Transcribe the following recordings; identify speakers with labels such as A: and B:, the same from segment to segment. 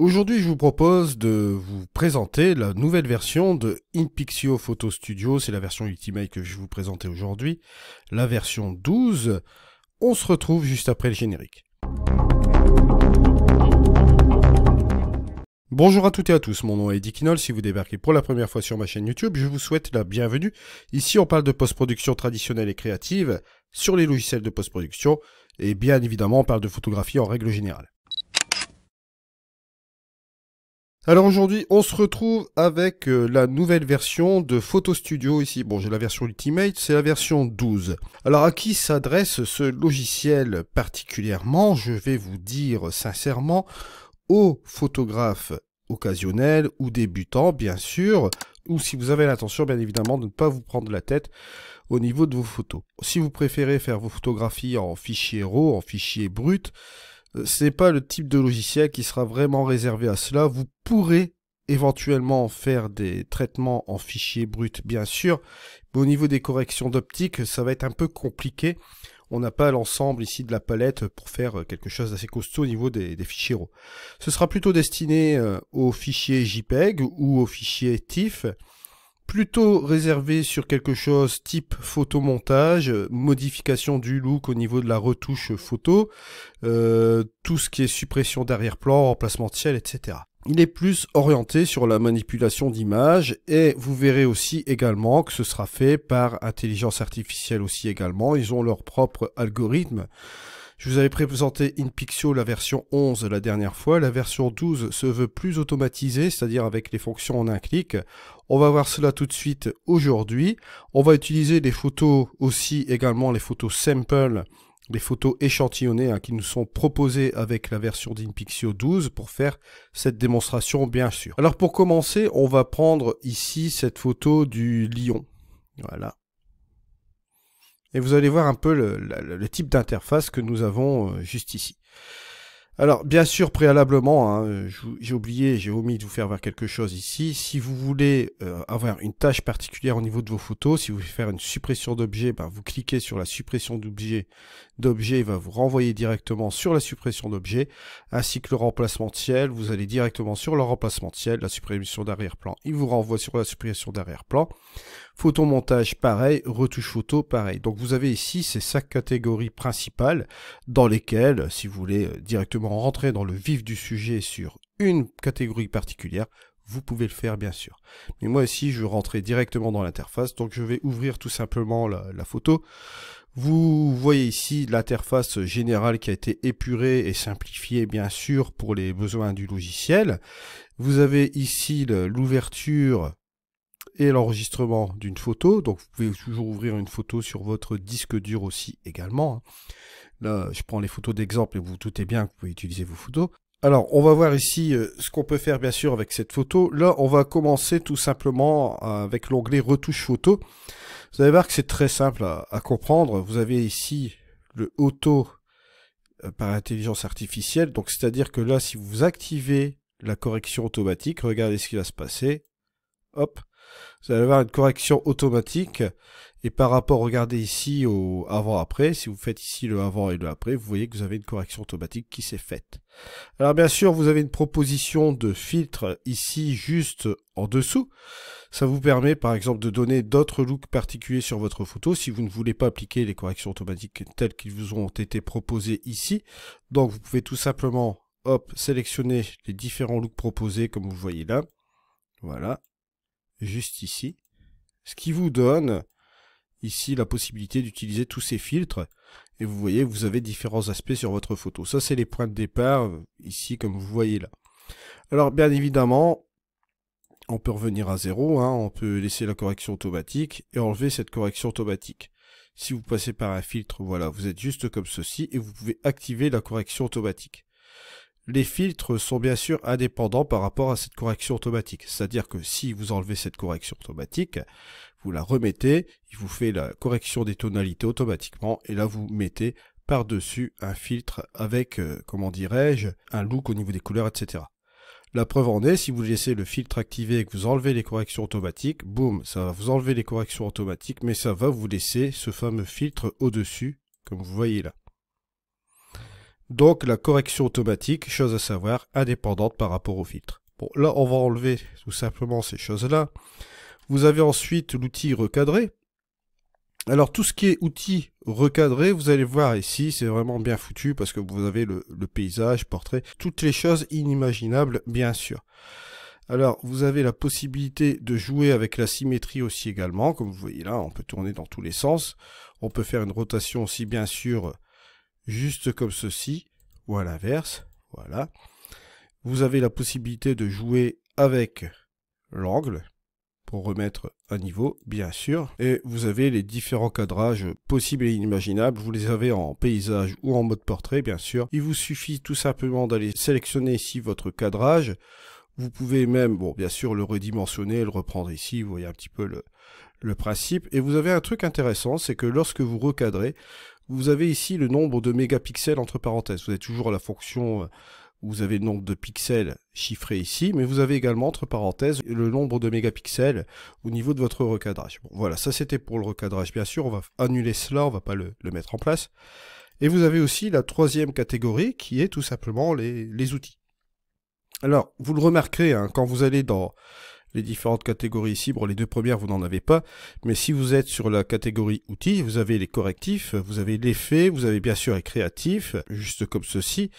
A: Aujourd'hui, je vous propose de vous présenter la nouvelle version de InPixio Photo Studio. C'est la version Ultimate que je vais vous présenter aujourd'hui, la version 12. On se retrouve juste après le générique. Bonjour à toutes et à tous, mon nom est Eddie Si vous débarquez pour la première fois sur ma chaîne YouTube, je vous souhaite la bienvenue. Ici, on parle de post-production traditionnelle et créative sur les logiciels de post-production. Et bien évidemment, on parle de photographie en règle générale. Alors aujourd'hui, on se retrouve avec euh, la nouvelle version de Photo Studio ici. Bon, j'ai la version Ultimate, c'est la version 12. Alors à qui s'adresse ce logiciel particulièrement Je vais vous dire sincèrement aux photographes occasionnels ou débutants, bien sûr, ou si vous avez l'intention, bien évidemment, de ne pas vous prendre la tête au niveau de vos photos. Si vous préférez faire vos photographies en fichier RAW, en fichier brut, euh, c'est pas le type de logiciel qui sera vraiment réservé à cela. Vous pourrez éventuellement faire des traitements en fichiers brut, bien sûr, mais au niveau des corrections d'optique, ça va être un peu compliqué. On n'a pas l'ensemble ici de la palette pour faire euh, quelque chose d'assez costaud au niveau des, des, fichiers RAW. Ce sera plutôt destiné euh, aux fichiers JPEG ou aux fichiers TIFF plutôt réservé sur quelque chose type photomontage, euh, modification du look au niveau de la retouche photo, euh, tout ce qui est suppression d'arrière-plan, remplacement de ciel, etc. Il est plus orienté sur la manipulation d'images et vous verrez aussi également que ce sera fait par intelligence artificielle aussi également. Ils ont leur propre algorithme je vous avais présenté InPixio la version 11 la dernière fois. La version 12 se veut plus automatisée, c'est-à-dire avec les fonctions en un clic. On va voir cela tout de suite aujourd'hui. On va utiliser des photos aussi, également les photos sample, les photos échantillonnées hein, qui nous sont proposées avec la version d'InPixio 12 pour faire cette démonstration bien sûr. Alors pour commencer, on va prendre ici cette photo du lion. Voilà. Et vous allez voir un peu le, type d'interface que nous avons euh, juste ici. Alors, bien sûr, préalablement, hein, j'ai oublié, j'ai omis de vous faire voir quelque chose ici. Si vous voulez euh, avoir une tâche particulière au niveau de vos photos, si vous voulez faire une suppression d'objet, ben, vous cliquez sur la suppression d'objet. D'objet, il va vous renvoyer directement sur la suppression d'objet, ainsi que le remplacement de ciel. Vous allez directement sur le remplacement de ciel, la suppression d'arrière-plan. Il vous renvoie sur la suppression d'arrière-plan photomontage pareil, retouche photo pareil. Donc vous avez ici ces cinq catégories principales dans lesquelles, si vous voulez euh, directement rentrer dans le vif du sujet sur une catégorie particulière, vous pouvez le faire bien sûr. Mais moi ici, je vais rentrer directement dans l'interface, donc je vais ouvrir tout simplement la photo. Vous voyez ici l'interface générale qui a été épurée et simplifiée bien sûr pour les besoins du logiciel. Vous avez ici l'ouverture et l'enregistrement d'une photo. Donc vous pouvez toujours ouvrir une photo sur votre disque dur aussi également. Hein. Là, je prends les photos d'exemple et vous, vous doutez bien que vous pouvez utiliser vos photos. Alors, on va voir ici euh, ce qu'on peut faire bien sûr avec cette photo. Là, on va commencer tout simplement euh, avec l'onglet retouche photo. Vous allez voir que c'est très simple à, à, comprendre. Vous avez ici le auto euh, par intelligence artificielle. Donc, c'est-à-dire que là, si vous activez la correction automatique, regardez ce qui va se passer. Hop, vous allez avoir une correction automatique. Et par rapport, regardez ici au avant-après, si vous faites ici le avant et le après, vous voyez que vous avez une correction automatique qui s'est faite. Alors bien sûr, vous avez une proposition de filtre ici juste en dessous. Ça vous permet par exemple de donner d'autres looks particuliers sur votre photo si vous ne voulez pas appliquer les corrections automatiques telles qu'ils vous ont été proposées ici. Donc vous pouvez tout simplement hop, sélectionner les différents looks proposés comme vous voyez là. Voilà, juste ici, ce qui vous donne ici la possibilité d'utiliser tous ces filtres. Et vous voyez, vous avez différents aspects sur votre photo. Ça, c'est les points de départ, ici, comme vous voyez là. Alors, bien évidemment, on peut revenir à zéro, hein. on peut laisser la correction automatique et enlever cette correction automatique. Si vous passez par un filtre, voilà, vous êtes juste comme ceci et vous pouvez activer la correction automatique. Les filtres sont bien sûr indépendants par rapport à cette correction automatique. C'est-à-dire que si vous enlevez cette correction automatique, vous la remettez, il vous fait la correction des tonalités automatiquement et là vous mettez par-dessus un filtre avec, euh, comment dirais-je, un look au niveau des couleurs, etc. La preuve en est, si vous laissez le filtre activé et que vous enlevez les corrections automatiques, boum, ça va vous enlever les corrections automatiques, mais ça va vous laisser ce fameux filtre au-dessus, comme vous voyez là. Donc la correction automatique, chose à savoir, indépendante par rapport au filtre. Bon, là, on va enlever tout simplement ces choses-là. Vous avez ensuite l'outil recadré. Alors tout ce qui est outil recadré, vous allez voir ici, c'est vraiment bien foutu parce que vous avez le, le, paysage, portrait, toutes les choses inimaginables bien sûr. Alors vous avez la possibilité de jouer avec la symétrie aussi également, comme vous voyez là, on peut tourner dans tous les sens. On peut faire une rotation aussi bien sûr juste comme ceci, ou à l'inverse, voilà. Vous avez la possibilité de jouer avec l'angle pour remettre à niveau, bien sûr. Et vous avez les différents cadrages possibles et inimaginables. Vous les avez en paysage ou en mode portrait, bien sûr. Il vous suffit tout simplement d'aller sélectionner ici votre cadrage. Vous pouvez même, bon, bien sûr, le redimensionner, le reprendre ici. Vous voyez un petit peu le, le principe. Et vous avez un truc intéressant, c'est que lorsque vous recadrez, vous avez ici le nombre de mégapixels entre parenthèses. Vous avez toujours la fonction où euh, vous avez le nombre de pixels chiffré ici, mais vous avez également entre parenthèses le nombre de mégapixels au niveau de votre recadrage. Bon, voilà, ça c'était pour le recadrage bien sûr, on va annuler cela, on va pas le, mettre en place. Et vous avez aussi la troisième catégorie qui est tout simplement les, outils. Alors, vous le remarquerez, hein, quand vous allez dans les différentes catégories ici. Bon, les deux premières, vous n'en avez pas. Mais si vous êtes sur la catégorie outils, vous avez les correctifs, vous avez l'effet, vous avez bien sûr les créatifs, juste comme ceci.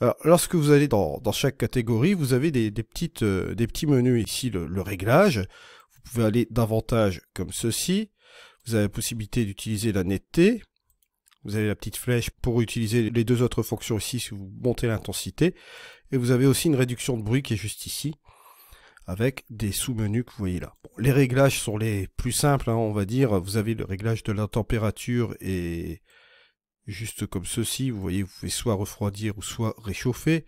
A: Alors, lorsque vous allez dans, chaque catégorie, vous avez des, petites, euh, des petits menus ici, le, le réglage. Vous pouvez aller davantage comme ceci. Vous avez la possibilité d'utiliser la netteté. Vous avez la petite flèche pour utiliser les deux autres fonctions ici si vous montez l'intensité. Et vous avez aussi une réduction de bruit qui est juste ici avec des sous-menus que vous voyez là. les réglages sont les plus simples, hein, on va dire. Vous avez le réglage de la température et juste comme ceci, vous voyez, vous pouvez soit refroidir ou soit réchauffer.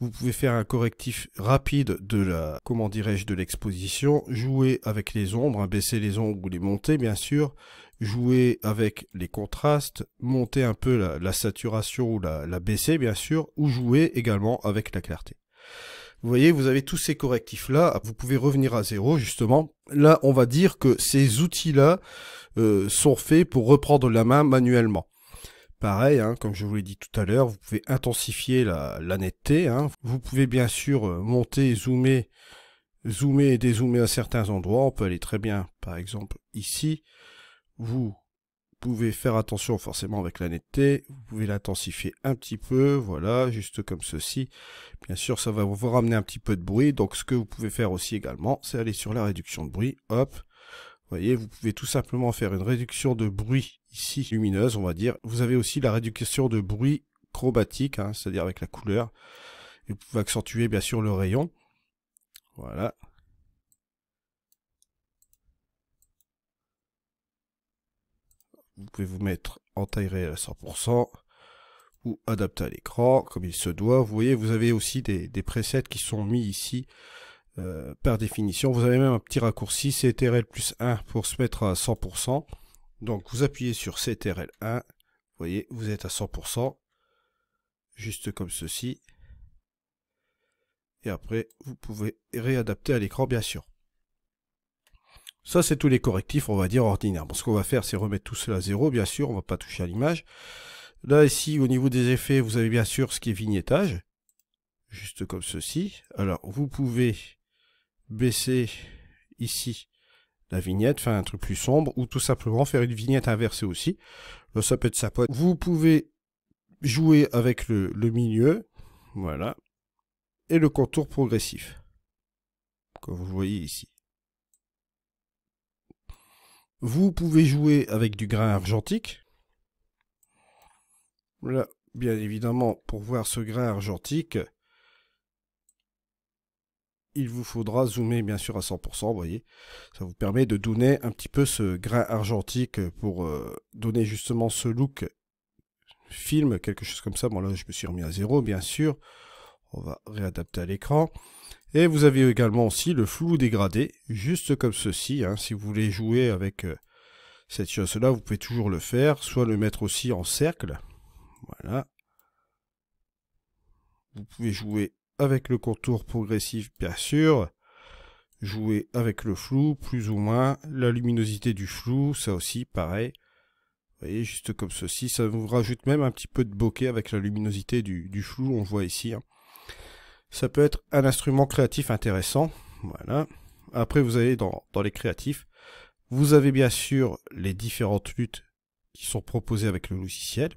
A: Vous pouvez faire un correctif rapide de la, comment dirais-je, de l'exposition, jouer avec les ombres, hein, baisser les ombres ou les monter bien sûr, jouer avec les contrastes, monter un peu la, saturation ou la, la baisser bien sûr, ou jouer également avec la clarté. Vous voyez, vous avez tous ces correctifs-là, vous pouvez revenir à zéro justement. Là, on va dire que ces outils-là euh, sont faits pour reprendre la main manuellement. Pareil, hein, comme je vous l'ai dit tout à l'heure, vous pouvez intensifier la, netteté. Hein. Vous pouvez bien sûr euh, monter, zoomer, zoomer et dézoomer à certains endroits. On peut aller très bien, par exemple, ici. Vous vous pouvez faire attention forcément avec la netteté, vous pouvez l'intensifier un petit peu, voilà, juste comme ceci. Bien sûr, ça va vous ramener un petit peu de bruit, donc ce que vous pouvez faire aussi également, c'est aller sur la réduction de bruit, hop. Vous voyez, vous pouvez tout simplement faire une réduction de bruit ici, lumineuse, on va dire. Vous avez aussi la réduction de bruit chromatique, hein, c'est-à-dire avec la couleur. vous pouvez accentuer bien sûr le rayon. Voilà, Vous pouvez vous mettre en taille réelle à 100% ou adapter à l'écran comme il se doit. Vous voyez, vous avez aussi des, presets qui sont mis ici euh, par définition. Vous avez même un petit raccourci CTRL plus 1 pour se mettre à 100%. Donc vous appuyez sur CTRL 1, vous voyez, vous êtes à 100%, juste comme ceci. Et après, vous pouvez réadapter à l'écran, bien sûr. Ça, c'est tous les correctifs, on va dire, ordinaires. Bon, ce qu'on va faire, c'est remettre tout cela à zéro, bien sûr, on va pas toucher à l'image. Là, ici, au niveau des effets, vous avez bien sûr ce qui est vignettage, juste comme ceci. Alors, vous pouvez baisser ici la vignette, faire un truc plus sombre, ou tout simplement faire une vignette inversée aussi. Là, ça peut être sa Vous pouvez jouer avec le, le milieu, voilà, et le contour progressif, comme vous voyez ici. Vous pouvez jouer avec du grain argentique. bien évidemment, pour voir ce grain argentique, il vous faudra zoomer bien sûr à 100%, vous voyez. Ça vous permet de donner un petit peu ce grain argentique pour euh, donner justement ce look film, quelque chose comme ça. Bon là, je me suis remis à zéro, bien sûr. On va réadapter à l'écran. Et vous avez également aussi le flou dégradé, juste comme ceci. Hein. Si vous voulez jouer avec euh, cette chose-là, vous pouvez toujours le faire. Soit le mettre aussi en cercle. Voilà. Vous pouvez jouer avec le contour progressif, bien sûr. Jouer avec le flou, plus ou moins. La luminosité du flou, ça aussi, pareil. Vous voyez, juste comme ceci. Ça vous rajoute même un petit peu de bokeh avec la luminosité du, flou, on voit ici. Hein. Ça peut être un instrument créatif intéressant. Voilà. Après, vous allez dans, dans les créatifs. Vous avez bien sûr les différentes luttes qui sont proposées avec le logiciel.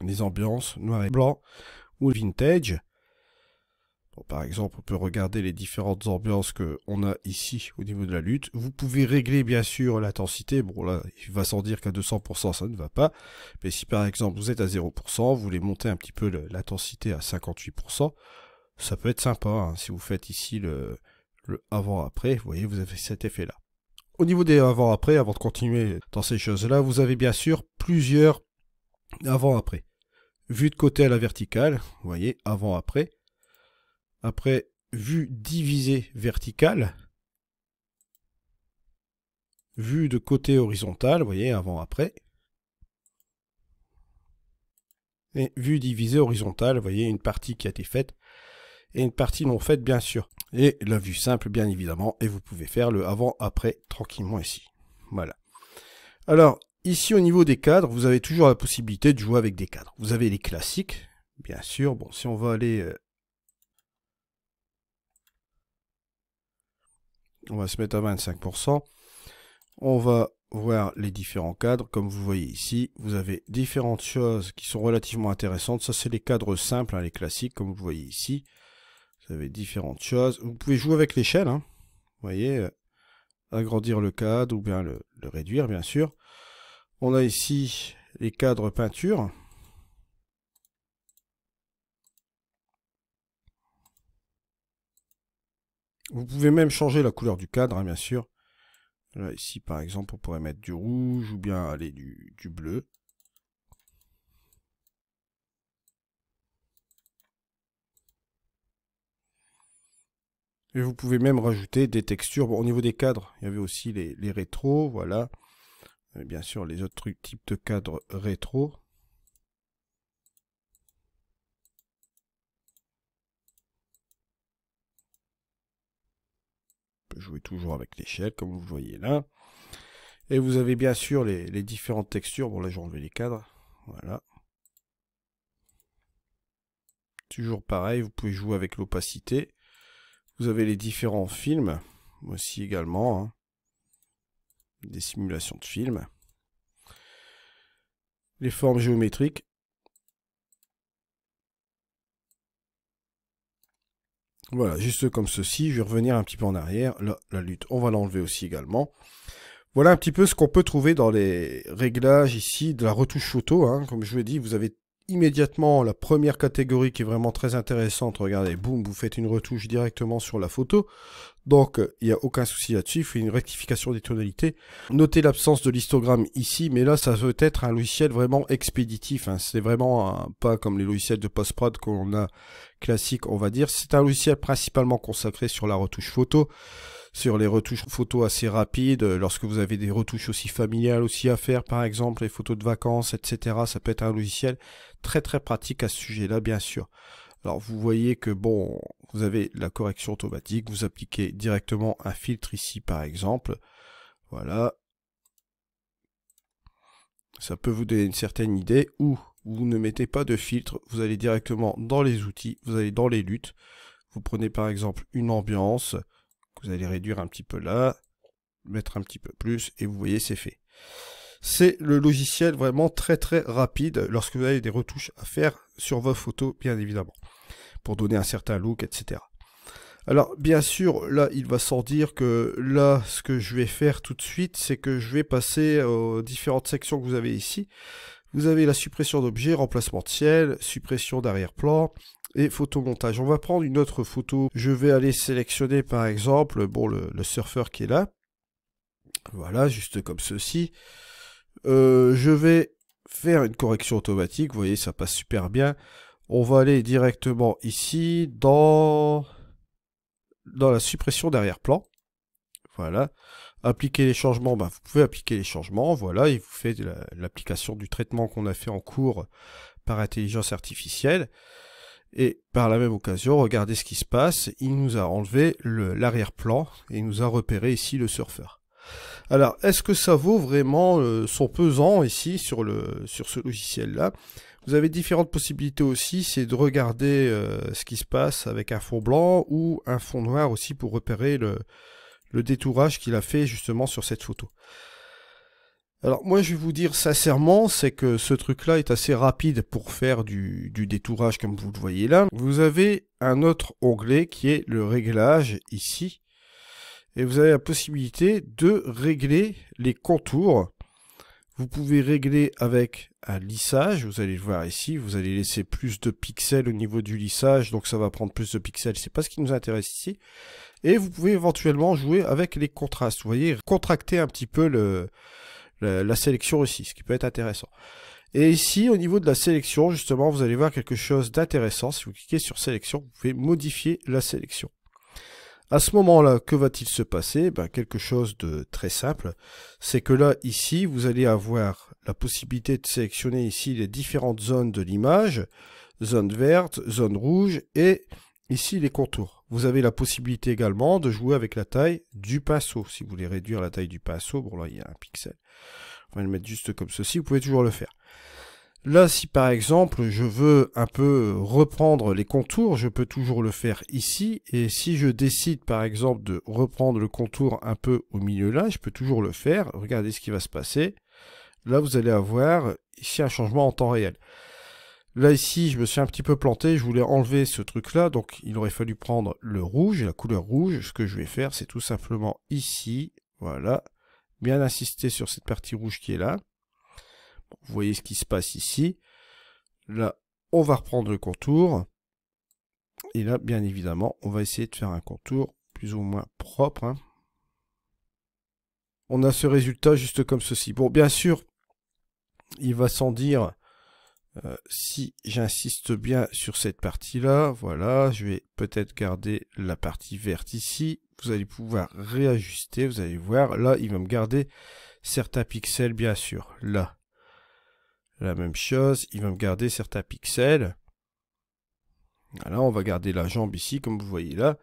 A: Les ambiances noir et blanc ou vintage par exemple, on peut regarder les différentes ambiances qu'on a ici au niveau de la lutte. Vous pouvez régler bien sûr l'intensité. Bon là, il va sans dire qu'à 200% ça ne va pas. Mais si par exemple vous êtes à 0%, vous voulez monter un petit peu l'intensité à 58%, ça peut être sympa. Hein. Si vous faites ici le, le avant-après, vous voyez, vous avez cet effet-là. Au niveau des avant-après, avant de continuer dans ces choses-là, vous avez bien sûr plusieurs avant-après. Vu de côté à la verticale, vous voyez, avant-après. Après, vue divisée verticale, vue de côté horizontal, vous voyez, avant, après. Et vue divisée horizontale, vous voyez, une partie qui a été faite et une partie non faite, bien sûr. Et la vue simple, bien évidemment, et vous pouvez faire le avant-après tranquillement ici. Voilà. Alors, ici au niveau des cadres, vous avez toujours la possibilité de jouer avec des cadres. Vous avez les classiques, bien sûr. Bon, si on va aller euh, On va se mettre à 25%. On va voir les différents cadres. Comme vous voyez ici, vous avez différentes choses qui sont relativement intéressantes. Ça, c'est les cadres simples, hein, les classiques, comme vous voyez ici. Vous avez différentes choses. Vous pouvez jouer avec l'échelle. Hein. Vous voyez, euh, agrandir le cadre ou bien le, le réduire, bien sûr. On a ici les cadres peinture. Vous pouvez même changer la couleur du cadre, hein, bien sûr. ici, par exemple, on pourrait mettre du rouge ou bien aller du, bleu. Et vous pouvez même rajouter des textures. au niveau des cadres, il y avait aussi les, rétros, voilà. bien sûr, les autres types de cadres rétro. jouer toujours avec l'échelle, comme vous voyez là. Et vous avez bien sûr les, différentes textures. Bon, là, j'ai enlevé les cadres. Voilà. Toujours pareil, vous pouvez jouer avec l'opacité. Vous avez les différents films aussi également. Hein. Des simulations de films. Les formes géométriques. Voilà, juste comme ceci. Je vais revenir un petit peu en arrière. Là, la lutte, on va l'enlever aussi également. Voilà un petit peu ce qu'on peut trouver dans les réglages ici de la retouche photo. Hein. Comme je vous ai dit, vous avez immédiatement la première catégorie qui est vraiment très intéressante. Regardez, boum, vous faites une retouche directement sur la photo. Donc, il n'y a aucun souci là-dessus, il faut une rectification des tonalités. Notez l'absence de l'histogramme ici, mais là, ça veut être un logiciel vraiment expéditif. Hein. C'est vraiment pas comme les logiciels de post-prod qu'on a classiques, on va dire. C'est un logiciel principalement consacré sur la retouche photo, sur les retouches photo assez rapides, lorsque vous avez des retouches aussi familiales aussi à faire, par exemple, les photos de vacances, etc. Ça peut être un logiciel très très pratique à ce sujet-là, bien sûr. Alors vous voyez que bon, vous avez la correction automatique, vous appliquez directement un filtre ici par exemple. Voilà. Ça peut vous donner une certaine idée ou vous ne mettez pas de filtre, vous allez directement dans les outils, vous allez dans les luttes. Vous prenez par exemple une ambiance, vous allez réduire un petit peu là, mettre un petit peu plus et vous voyez c'est fait. C'est le logiciel vraiment très très rapide lorsque vous avez des retouches à faire sur vos photos bien évidemment pour donner un certain look, etc. Alors, bien sûr, là, il va sortir dire que là, ce que je vais faire tout de suite, c'est que je vais passer aux différentes sections que vous avez ici. Vous avez la suppression d'objets, remplacement de ciel, suppression d'arrière-plan et photomontage. On va prendre une autre photo. Je vais aller sélectionner, par exemple, bon, le, le surfeur qui est là. Voilà, juste comme ceci. Euh, je vais faire une correction automatique. Vous voyez, ça passe super bien on va aller directement ici dans, dans la suppression d'arrière-plan. Voilà. Appliquer les changements, bah, vous pouvez appliquer les changements. Voilà, il vous fait l'application du traitement qu'on a fait en cours par intelligence artificielle. Et par la même occasion, regardez ce qui se passe. Il nous a enlevé l'arrière-plan et il nous a repéré ici le surfeur. Alors, est-ce que ça vaut vraiment euh, son pesant ici sur, le, sur ce logiciel-là vous avez différentes possibilités aussi, c'est de regarder euh, ce qui se passe avec un fond blanc ou un fond noir aussi pour repérer le, détourage qu'il a fait justement sur cette photo. Alors moi je vais vous dire sincèrement, c'est que ce truc là est assez rapide pour faire du, du, détourage comme vous le voyez là. Vous avez un autre onglet qui est le réglage ici. Et vous avez la possibilité de régler les contours vous pouvez régler avec un lissage, vous allez le voir ici, vous allez laisser plus de pixels au niveau du lissage, donc ça va prendre plus de pixels, c'est pas ce qui nous intéresse ici. Et vous pouvez éventuellement jouer avec les contrastes, vous voyez, contracter un petit peu le, la sélection aussi, ce qui peut être intéressant. Et ici, au niveau de la sélection, justement, vous allez voir quelque chose d'intéressant. Si vous cliquez sur sélection, vous pouvez modifier la sélection. À ce moment-là, que va-t-il se passer ben, Quelque chose de très simple, c'est que là, ici, vous allez avoir la possibilité de sélectionner ici les différentes zones de l'image, zone verte, zone rouge et ici les contours. Vous avez la possibilité également de jouer avec la taille du pinceau. Si vous voulez réduire la taille du pinceau, bon là il y a un pixel, on va le mettre juste comme ceci, vous pouvez toujours le faire. Là, si par exemple, je veux un peu reprendre les contours, je peux toujours le faire ici. Et si je décide par exemple de reprendre le contour un peu au milieu là, je peux toujours le faire. Regardez ce qui va se passer. Là, vous allez avoir ici un changement en temps réel. Là ici, je me suis un petit peu planté, je voulais enlever ce truc là, donc il aurait fallu prendre le rouge, la couleur rouge. Ce que je vais faire, c'est tout simplement ici, voilà, bien insister sur cette partie rouge qui est là vous voyez ce qui se passe ici. Là, on va reprendre le contour. Et là, bien évidemment, on va essayer de faire un contour plus ou moins propre. Hein. On a ce résultat juste comme ceci. Bon, bien sûr, il va sans dire, euh, si j'insiste bien sur cette partie-là, voilà, je vais peut-être garder la partie verte ici. Vous allez pouvoir réajuster, vous allez voir. Là, il va me garder certains pixels, bien sûr. Là, la même chose, il va me garder certains pixels. Voilà, on va garder la jambe ici, comme vous voyez là.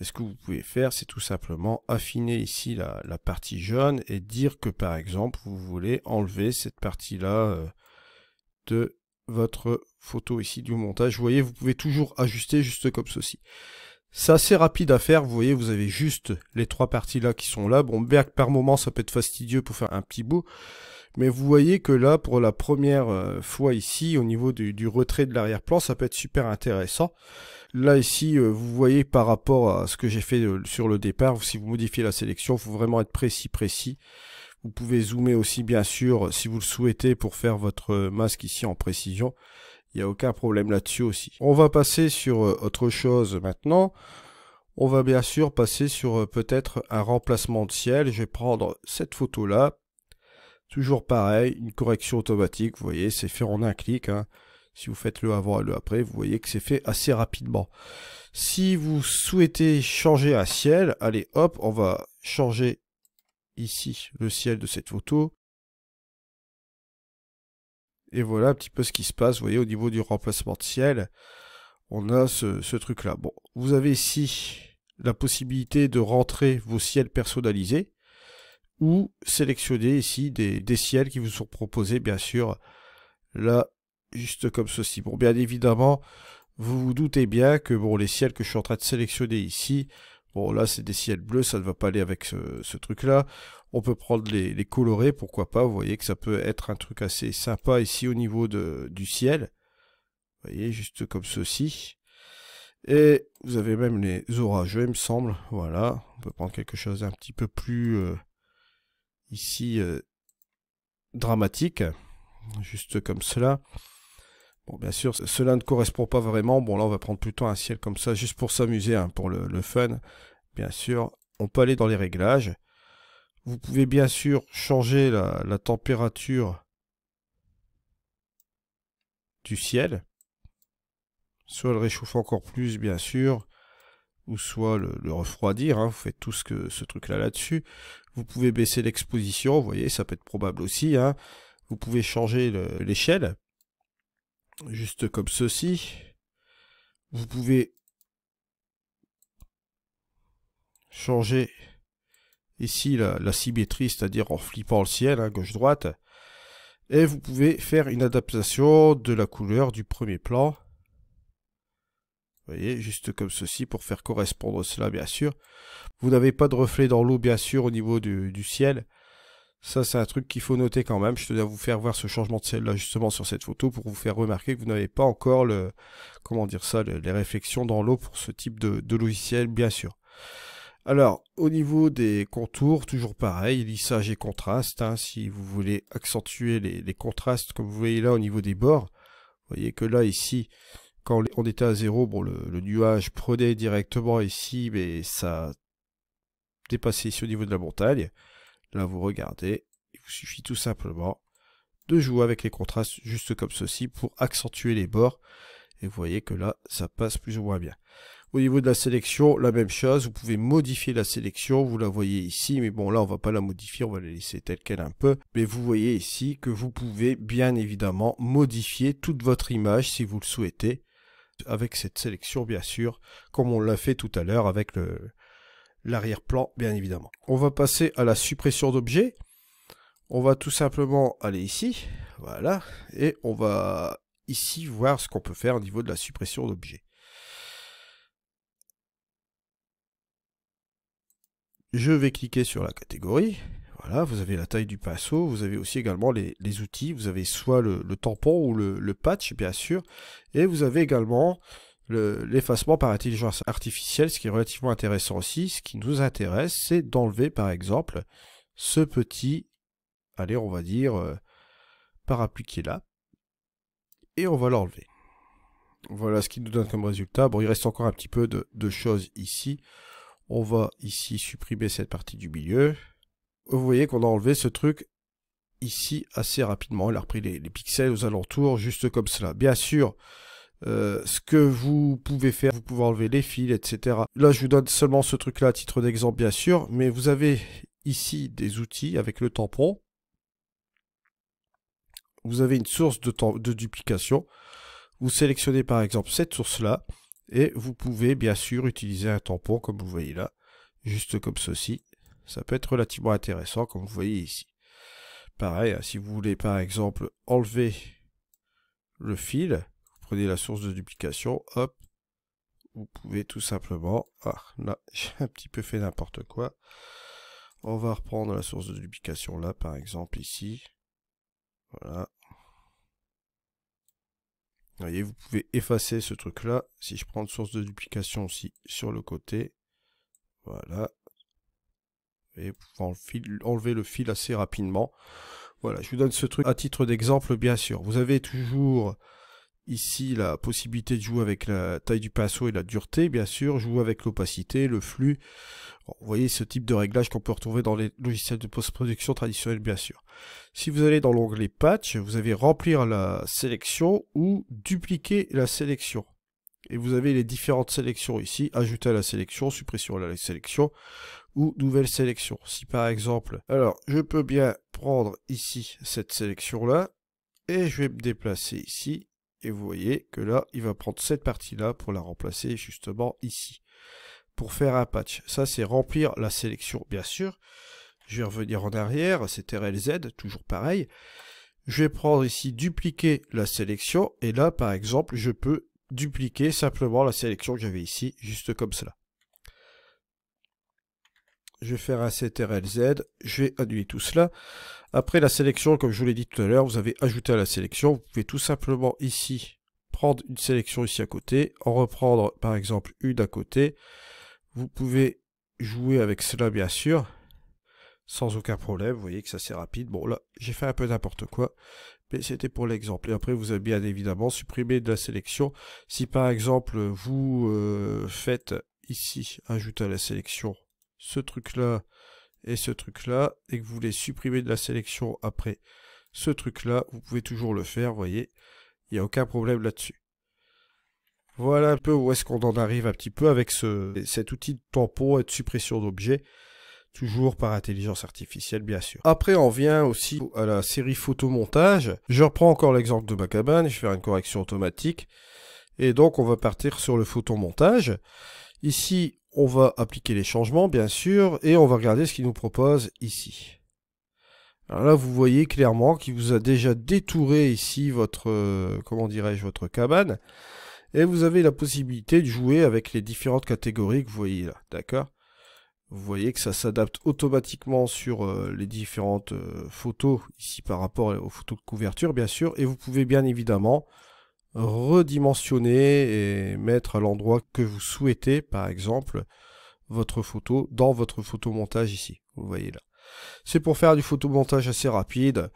A: Et ce que vous pouvez faire, c'est tout simplement affiner ici la, partie jaune et dire que par exemple, vous voulez enlever cette partie-là euh, de votre photo ici du montage. Vous voyez, vous pouvez toujours ajuster juste comme ceci. C'est assez rapide à faire, vous voyez, vous avez juste les trois parties là qui sont là. Bon, bien que par moment, ça peut être fastidieux pour faire un petit bout. Mais vous voyez que là, pour la première euh, fois ici, au niveau du, retrait de l'arrière-plan, ça peut être super intéressant. Là ici, euh, vous voyez par rapport à ce que j'ai fait euh, sur le départ, si vous modifiez la sélection, il faut vraiment être précis, précis. Vous pouvez zoomer aussi bien sûr si vous le souhaitez pour faire votre masque ici en précision. Il n'y a aucun problème là-dessus aussi. On va passer sur autre chose maintenant. On va bien sûr passer sur peut-être un remplacement de ciel. Je vais prendre cette photo-là Toujours pareil, une correction automatique, vous voyez, c'est fait en un clic. Hein. Si vous faites le avant et le après, vous voyez que c'est fait assez rapidement. Si vous souhaitez changer un ciel, allez hop, on va changer ici le ciel de cette photo. Et voilà un petit peu ce qui se passe, vous voyez, au niveau du remplacement de ciel, on a ce, ce truc-là. Bon, vous avez ici la possibilité de rentrer vos ciels personnalisés ou sélectionner ici des, des ciels qui vous sont proposés, bien sûr, là, juste comme ceci. Bon, bien évidemment, vous vous doutez bien que bon, les ciels que je suis en train de sélectionner ici, bon, là, c'est des ciels bleus, ça ne va pas aller avec ce, truc-là. On peut prendre les, les, colorés, pourquoi pas, vous voyez que ça peut être un truc assez sympa ici au niveau de, du ciel. Vous voyez, juste comme ceci. Et vous avez même les orages il me semble. Voilà, on peut prendre quelque chose d'un petit peu plus... Euh, ici euh, dramatique, juste comme cela. Bon, bien sûr, cela ne correspond pas vraiment. Bon, là, on va prendre plutôt un ciel comme ça, juste pour s'amuser, hein, pour le, fun. Bien sûr, on peut aller dans les réglages. Vous pouvez bien sûr changer la, température du ciel. Soit le réchauffer encore plus, bien sûr, ou soit le, refroidir. Hein. Vous faites tout ce, que, ce truc-là là-dessus. Vous pouvez baisser l'exposition, vous voyez, ça peut être probable aussi. Hein. Vous pouvez changer l'échelle, juste comme ceci. Vous pouvez changer ici la, symétrie, c'est-à-dire en flippant le ciel, hein, gauche-droite. Et vous pouvez faire une adaptation de la couleur du premier plan. Vous voyez, juste comme ceci pour faire correspondre cela, bien sûr. Vous n'avez pas de reflets dans l'eau, bien sûr, au niveau du, ciel. Ça, c'est un truc qu'il faut noter quand même. Je tenais à vous faire voir ce changement de ciel-là, justement, sur cette photo, pour vous faire remarquer que vous n'avez pas encore le, comment dire ça, les réflexions dans l'eau pour ce type de, logiciel, bien sûr. Alors, au niveau des contours, toujours pareil, lissage et contraste. Hein, si vous voulez accentuer les, les contrastes, comme vous voyez là, au niveau des bords, vous voyez que là, ici, quand on était à zéro, bon, le, nuage prenait directement ici, mais ça dépassait ici au niveau de la montagne. Là, vous regardez, il vous suffit tout simplement de jouer avec les contrastes juste comme ceci pour accentuer les bords. Et vous voyez que là, ça passe plus ou moins bien. Au niveau de la sélection, la même chose, vous pouvez modifier la sélection, vous la voyez ici, mais bon là on va pas la modifier, on va la laisser telle qu'elle un peu. Mais vous voyez ici que vous pouvez bien évidemment modifier toute votre image si vous le souhaitez avec cette sélection, bien sûr, comme on l'a fait tout à l'heure avec l'arrière-plan, bien évidemment. On va passer à la suppression d'objets. On va tout simplement aller ici, voilà, et on va ici voir ce qu'on peut faire au niveau de la suppression d'objets. Je vais cliquer sur la catégorie, voilà, vous avez la taille du pinceau, vous avez aussi également les, outils, vous avez soit le, tampon ou le, patch, bien sûr, et vous avez également l'effacement par intelligence artificielle, ce qui est relativement intéressant aussi. Ce qui nous intéresse, c'est d'enlever, par exemple, ce petit, allez, on va dire, par euh, parapluie là, et on va l'enlever. Voilà ce qui nous donne comme résultat. Bon, il reste encore un petit peu de choses ici. On va ici supprimer cette partie du milieu vous voyez qu'on a enlevé ce truc ici assez rapidement. Il a repris les, pixels aux alentours, juste comme cela. Bien sûr, euh, ce que vous pouvez faire, vous pouvez enlever les fils, etc. Là, je vous donne seulement ce truc-là à titre d'exemple, bien sûr, mais vous avez ici des outils avec le tampon. Vous avez une source de, de duplication. Vous sélectionnez par exemple cette source-là et vous pouvez bien sûr utiliser un tampon comme vous voyez là, juste comme ceci. Ça peut être relativement intéressant, comme vous voyez ici. Pareil, hein, si vous voulez par exemple enlever le fil, vous prenez la source de duplication, hop, vous pouvez tout simplement... Ah, là, j'ai un petit peu fait n'importe quoi. On va reprendre la source de duplication là, par exemple, ici. Voilà. Vous voyez, vous pouvez effacer ce truc-là. Si je prends une source de duplication aussi sur le côté. Voilà et enlever le fil assez rapidement. Voilà, je vous donne ce truc à titre d'exemple, bien sûr. Vous avez toujours ici la possibilité de jouer avec la taille du pinceau et la dureté, bien sûr, jouer avec l'opacité, le flux. vous voyez ce type de réglage qu'on peut retrouver dans les logiciels de post-production traditionnels, bien sûr. Si vous allez dans l'onglet Patch, vous avez Remplir la sélection ou Dupliquer la sélection. Et vous avez les différentes sélections ici, ajouter à la sélection, suppression à la sélection ou nouvelle sélection. Si par exemple, alors je peux bien prendre ici cette sélection là et je vais me déplacer ici et vous voyez que là il va prendre cette partie là pour la remplacer justement ici pour faire un patch. Ça c'est remplir la sélection bien sûr. Je vais revenir en arrière, c'est RLZ, toujours pareil. Je vais prendre ici dupliquer la sélection et là par exemple je peux dupliquer simplement la sélection que j'avais ici, juste comme cela. Je vais faire un CTRL-Z, je vais annuler tout cela. Après la sélection, comme je vous l'ai dit tout à l'heure, vous avez ajouté à la sélection, vous pouvez tout simplement ici prendre une sélection ici à côté, en reprendre par exemple une à côté. Vous pouvez jouer avec cela bien sûr, sans aucun problème. Vous voyez que ça c'est rapide. Bon là, j'ai fait un peu n'importe quoi, mais c'était pour l'exemple. Et après, vous avez bien évidemment supprimé de la sélection. Si par exemple, vous euh, faites ici, ajouter à la sélection, ce truc-là et ce truc-là, et que vous voulez supprimer de la sélection après ce truc-là, vous pouvez toujours le faire, vous voyez. Il n'y a aucun problème là-dessus. Voilà un peu où est-ce qu'on en arrive un petit peu avec cet outil de tampon et de suppression d'objets toujours par intelligence artificielle bien sûr. Après on vient aussi à la série photomontage, je reprends encore l'exemple de ma cabane, je vais faire une correction automatique, et donc on va partir sur le photomontage. Ici on va appliquer les changements bien sûr, et on va regarder ce qu'il nous propose ici. Alors là, vous voyez clairement qu'il vous a déjà détouré ici votre, euh, comment dirais-je, votre cabane. Et vous avez la possibilité de jouer avec les différentes catégories que vous voyez là, d'accord vous voyez que ça s'adapte automatiquement sur euh, les différentes euh, photos, ici par rapport aux photos de couverture bien sûr, et vous pouvez bien évidemment redimensionner et mettre à l'endroit que vous souhaitez, par exemple, votre photo dans votre photomontage ici, vous voyez là. C'est pour faire du photomontage assez rapide,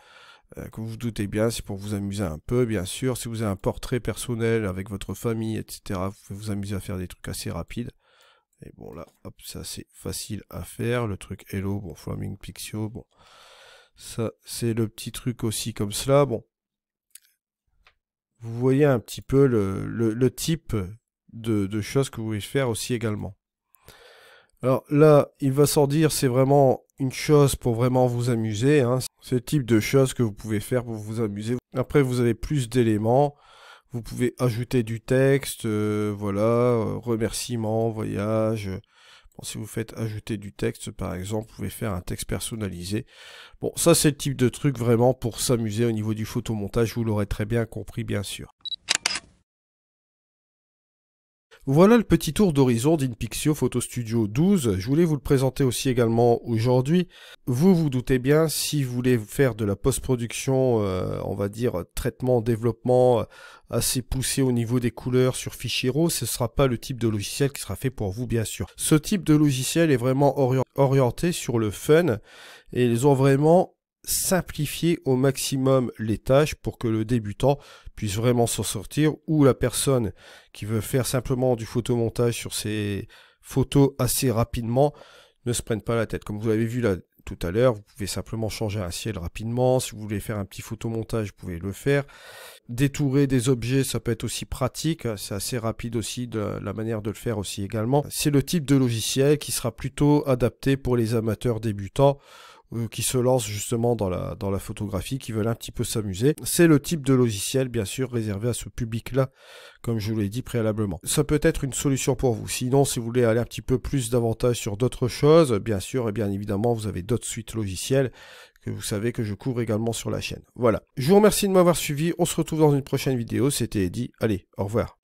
A: que euh, vous vous doutez bien, c'est pour vous amuser un peu, bien sûr. Si vous avez un portrait personnel avec votre famille, etc., vous pouvez vous amuser à faire des trucs assez rapides. Et bon là, ça c'est facile à faire. Le truc Hello, bon, Flaming Pixio, bon. Ça, c'est le petit truc aussi comme cela. Bon. Vous voyez un petit peu le, le, type de, choses que vous pouvez faire aussi également. Alors là, il va s'en dire, c'est vraiment une chose pour vraiment vous amuser. Ce hein. C'est le type de choses que vous pouvez faire pour vous amuser. Après, vous avez plus d'éléments. Vous pouvez ajouter du texte, euh, voilà, euh, remerciements, voyage. Bon, si vous faites ajouter du texte, par exemple, vous pouvez faire un texte personnalisé. Bon, ça c'est le type de truc vraiment pour s'amuser au niveau du photomontage, vous l'aurez très bien compris, bien sûr. Voilà le petit tour d'horizon d'InPixio Photo Studio 12. Je voulais vous le présenter aussi également aujourd'hui. Vous vous doutez bien, si vous voulez faire de la post-production, euh, on va dire traitement, développement euh, assez poussé au niveau des couleurs sur Fichier Raw, ce ne sera pas le type de logiciel qui sera fait pour vous bien sûr. Ce type de logiciel est vraiment orienté sur le fun et ils ont vraiment simplifier au maximum les tâches pour que le débutant puisse vraiment s'en sortir ou la personne qui veut faire simplement du photomontage sur ses photos assez rapidement ne se prenne pas la tête. Comme vous l'avez vu là tout à l'heure, vous pouvez simplement changer un ciel rapidement. Si vous voulez faire un petit photomontage, vous pouvez le faire. Détourer des objets, ça peut être aussi pratique. C'est assez rapide aussi de la manière de le faire aussi également. C'est le type de logiciel qui sera plutôt adapté pour les amateurs débutants euh, qui se lancent justement dans la, dans la photographie, qui veulent un petit peu s'amuser. C'est le type de logiciel, bien sûr, réservé à ce public-là, comme je vous l'ai dit préalablement. Ça peut être une solution pour vous. Sinon, si vous voulez aller un petit peu plus davantage sur d'autres choses, bien sûr, et eh bien évidemment, vous avez d'autres suites logicielles que vous savez que je couvre également sur la chaîne. Voilà. Je vous remercie de m'avoir suivi. On se retrouve dans une prochaine vidéo. C'était Eddy. Allez, au revoir.